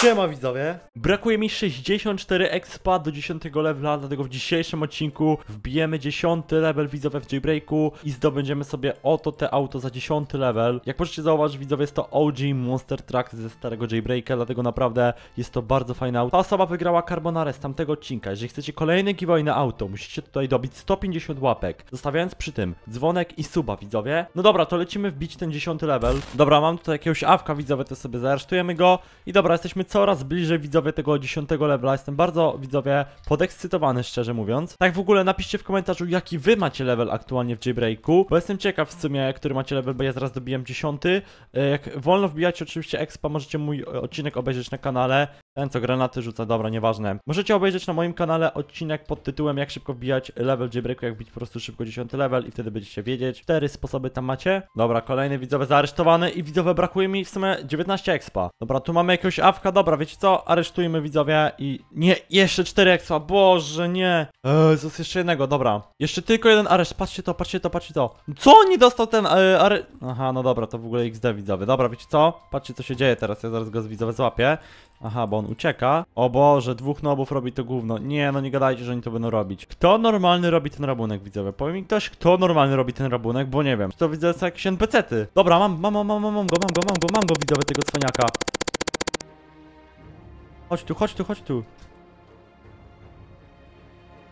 Siema widzowie! Brakuje mi 64 expa do 10 levela, dlatego w dzisiejszym odcinku wbijemy 10 level widzowie w jailbreaku i zdobędziemy sobie oto te auto za 10 level. Jak możecie zauważyć widzowie jest to OG Monster Truck ze starego jailbreaka, dlatego naprawdę jest to bardzo fajne auto. Ta osoba wygrała Carbonara z tamtego odcinka. Jeżeli chcecie kolejny giveaway na auto, musicie tutaj dobić 150 łapek, zostawiając przy tym dzwonek i suba widzowie. No dobra, to lecimy wbić ten 10 level. Dobra, mam tutaj jakiegoś awka widzowie, to sobie zaresztujemy go i dobra, jesteśmy coraz bliżej widzowie tego 10 levela. Jestem bardzo widzowie podekscytowany, szczerze mówiąc. Tak w ogóle napiszcie w komentarzu, jaki wy macie level aktualnie w jailbreaku, bo jestem ciekaw w sumie, który macie level, bo ja zaraz dobiłem 10. E, jak wolno wbijać oczywiście expa, możecie mój odcinek obejrzeć na kanale. Ten co granaty rzuca, dobra, nieważne. Możecie obejrzeć na moim kanale odcinek pod tytułem jak szybko wbijać level Jibryku, jak wbić po prostu szybko 10 level i wtedy będziecie wiedzieć. Cztery sposoby tam macie. Dobra, kolejny widzowie zaaresztowany i widzowie brakuje mi w sumie 19 expa. Dobra, tu mamy jakąś awka, dobra, wiecie co? Aresztujmy widzowie i... Nie, jeszcze 4 expa, boże nie! Eee, jest jeszcze jednego, dobra. Jeszcze tylko jeden areszt, patrzcie to, patrzcie to, patrzcie to. Co nie dostał ten e, are... Aha, no dobra, to w ogóle XD widzowie. Dobra, wiecie co? Patrzcie co się dzieje teraz, ja zaraz go z widzowie złapię. Aha, bo on ucieka. O Boże, dwóch nobów robi to gówno. Nie, no nie gadajcie, że oni to będą robić. Kto normalny robi ten rabunek, widzowie? powiem mi ktoś, kto normalny robi ten rabunek, bo nie wiem. To widzę, są jakieś NPC-ty. Dobra, mam, mam, mam, mam, mam go, mam go, mam go, mam go, widzowie, tego cwaniaka. Chodź tu, chodź tu, chodź tu.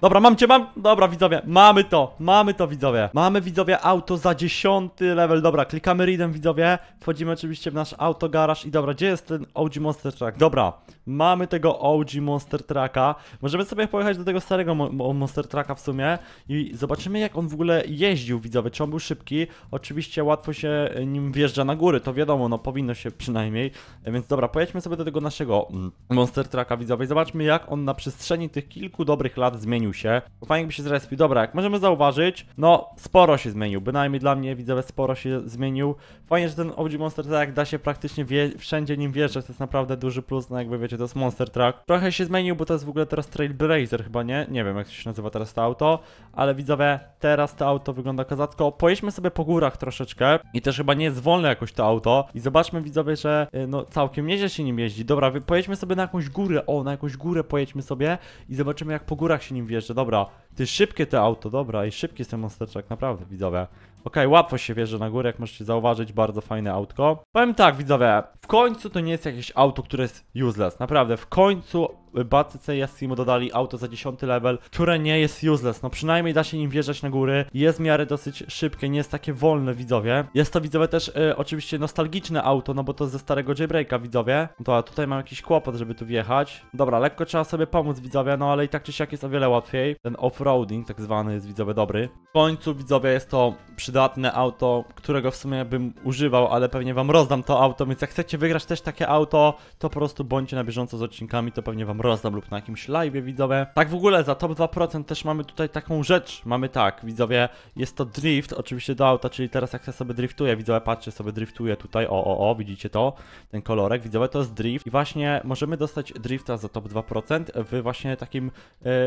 Dobra, mam cię, mam. Dobra, widzowie, mamy to, mamy to, widzowie. Mamy, widzowie, auto za dziesiąty level. Dobra, klikamy readem, widzowie. Wchodzimy oczywiście w nasz auto i dobra, gdzie jest ten OG Monster Truck? Dobra, mamy tego OG Monster Trucka. Możemy sobie pojechać do tego starego mo Monster Trucka w sumie i zobaczymy, jak on w ogóle jeździł, widzowie. Czy on był szybki? Oczywiście łatwo się e, nim wjeżdża na góry, to wiadomo, no powinno się przynajmniej. E, więc dobra, pojedźmy sobie do tego naszego mm, Monster Trucka, widzowie. Zobaczmy, jak on na przestrzeni tych kilku dobrych lat zmienił zmienił się. Bo fajnie by się zrespił. Dobra, jak możemy zauważyć, no sporo się zmienił. Bynajmniej dla mnie widzowie sporo się zmienił. Fajnie, że ten OG Monster Truck da się praktycznie wszędzie nim wjeżdżać. To jest naprawdę duży plus, no jakby wiecie, to jest Monster Truck. Trochę się zmienił, bo to jest w ogóle teraz Trailblazer chyba, nie? Nie wiem, jak się nazywa teraz to auto. Ale widzowie, teraz to auto wygląda kazacko. Pojedźmy sobie po górach troszeczkę. I też chyba nie jest wolne jakoś to auto. I zobaczmy widzowie, że y, no całkiem nieźle się nim jeździ. Dobra, pojedźmy sobie na jakąś górę. O, na jakąś górę pojedźmy sobie i zobaczymy jak po górach się nim wjeżdża wiesz, że dobra, ty szybkie to auto, dobra i szybki jest ten monsterczak, naprawdę widzowie. Okej, okay, łatwo się wierzy na górę, jak możecie zauważyć, bardzo fajne autko. Powiem tak, widzowie, w końcu to nie jest jakieś auto, które jest useless. Naprawdę, w końcu i Yasimu dodali auto za 10 level, które nie jest useless. No przynajmniej da się nim wjeżdżać na góry. Jest w miarę dosyć szybkie, nie jest takie wolne, widzowie. Jest to, widzowie, też y, oczywiście nostalgiczne auto, no bo to ze starego J-Breaka, widzowie. No to a tutaj mam jakiś kłopot, żeby tu wjechać. Dobra, lekko trzeba sobie pomóc, widzowie, no ale i tak czy siak jest o wiele łatwiej. Ten off-roading, tak zwany, jest, widzowie, dobry. W końcu, widzowie, jest to przy przydatne auto, którego w sumie bym używał, ale pewnie wam rozdam to auto, więc jak chcecie wygrać też takie auto, to po prostu bądźcie na bieżąco z odcinkami, to pewnie wam rozdam lub na jakimś live widzowie. Tak w ogóle za top 2% też mamy tutaj taką rzecz, mamy tak, widzowie, jest to drift, oczywiście do auta, czyli teraz jak ja sobie driftuję, widzowie, patrzcie, sobie driftuję tutaj, o, o, o, widzicie to, ten kolorek, widzowie, to jest drift i właśnie możemy dostać drifta za top 2% w właśnie takim,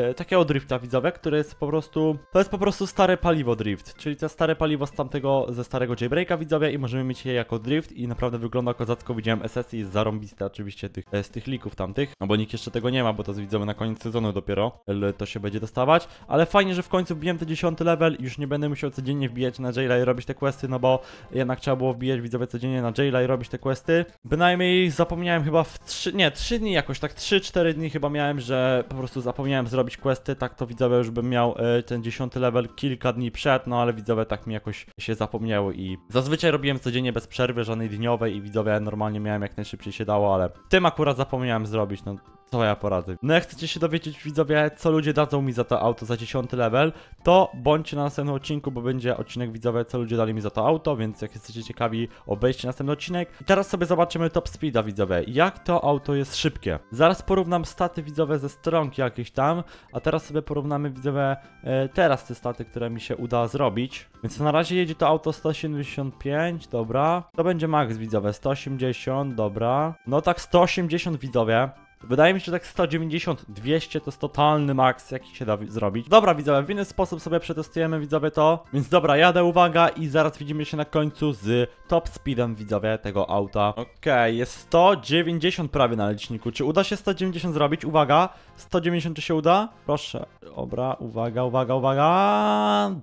e, takiego drifta, widzowie, który jest po prostu, to jest po prostu stare paliwo drift, czyli te stare paliwo paliwo z tamtego, ze starego jailbreaka widzowie i możemy mieć je jako drift i naprawdę wygląda kozacko, widziałem SS jest zarąbiste oczywiście tych, e, z tych lików tamtych, no bo nikt jeszcze tego nie ma, bo to widzimy na koniec sezonu dopiero, to się będzie dostawać, ale fajnie, że w końcu wbiłem ten 10 level już nie będę musiał codziennie wbijać na jaila i robić te questy, no bo jednak trzeba było wbijać widzowie codziennie na jaila i robić te questy, bynajmniej zapomniałem chyba w 3, nie 3 dni jakoś, tak 3-4 dni chyba miałem, że po prostu zapomniałem zrobić questy, tak to widzowie już bym miał e, ten 10 level kilka dni przed, no ale widzowie tak mi jakoś się zapomniały i zazwyczaj robiłem codziennie bez przerwy, żadnej dniowej i widzowie normalnie miałem jak najszybciej się dało, ale tym akurat zapomniałem zrobić, no co ja poradzę. No jak chcecie się dowiedzieć widzowie, co ludzie dadzą mi za to auto za 10 level, to bądźcie na następnym odcinku, bo będzie odcinek widzowy, co ludzie dali mi za to auto, więc jak jesteście ciekawi, obejście następny odcinek. I teraz sobie zobaczymy top speeda widzowie, jak to auto jest szybkie. Zaraz porównam staty widzowe ze stronki jakieś tam, a teraz sobie porównamy widzowie e, teraz te staty, które mi się uda zrobić. Więc na razie jedzie to auto 175, dobra. To będzie max widzowe, 180, dobra. No tak 180 widzowie. Wydaje mi się, że tak 190, 200 to jest totalny maks, jaki się da zrobić. Dobra widzowie, w inny sposób sobie przetestujemy widzowie to. Więc dobra, jadę, uwaga i zaraz widzimy się na końcu z top speedem widzowie tego auta. Okej, okay, jest 190 prawie na liczniku. Czy uda się 190 zrobić? Uwaga, 190 czy się uda? Proszę, dobra, uwaga, uwaga, uwaga.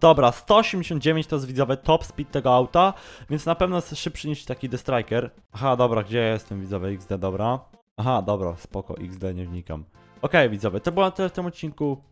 Dobra, 189 to jest widzowie top speed tego auta, więc na pewno jest szybszy niż taki The Striker. Aha, dobra, gdzie ja jestem widzowie XD, dobra. Aha, dobra, spoko, XD, nie wnikam. Okej, okay, widzowie, to było na tyle w tym odcinku.